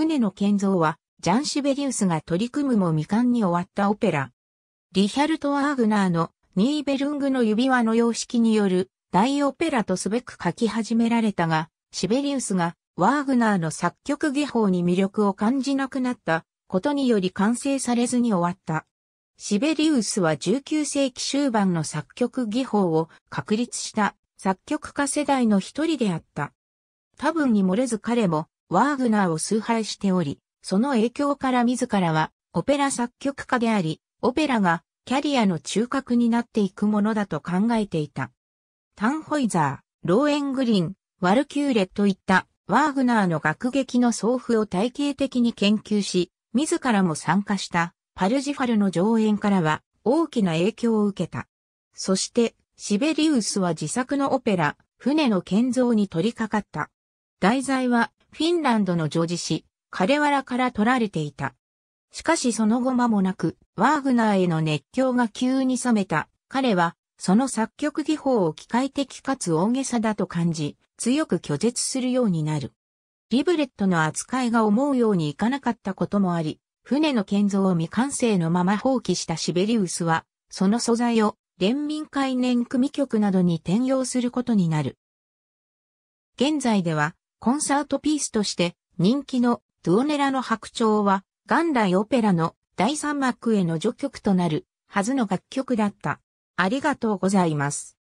船の建造は、ジャン・シベリウスが取り組むも未完に終わったオペラ。リヒャルト・アーグナーのニーベルングの指輪の様式による大オペラとすべく書き始められたが、シベリウスがワーグナーの作曲技法に魅力を感じなくなったことにより完成されずに終わった。シベリウスは19世紀終盤の作曲技法を確立した作曲家世代の一人であった。多分に漏れず彼もワーグナーを崇拝しており、その影響から自らはオペラ作曲家であり、オペラがキャリアの中核になっていくものだと考えていた。タンホイザー、ローエングリン、ワルキューレといったワーグナーの楽劇の送付を体系的に研究し、自らも参加したパルジファルの上演からは大きな影響を受けた。そしてシベリウスは自作のオペラ、船の建造に取り掛かった。題材はフィンランドの女児誌、カレワラから取られていた。しかしその後間もなく、ワーグナーへの熱狂が急に冷めた。彼は、その作曲技法を機械的かつ大げさだと感じ、強く拒絶するようになる。リブレットの扱いが思うようにいかなかったこともあり、船の建造を未完成のまま放棄したシベリウスは、その素材を連民海年組曲などに転用することになる。現在では、コンサートピースとして人気のドゥオネラの白鳥は元来オペラの第三幕への序曲となるはずの楽曲だった。ありがとうございます。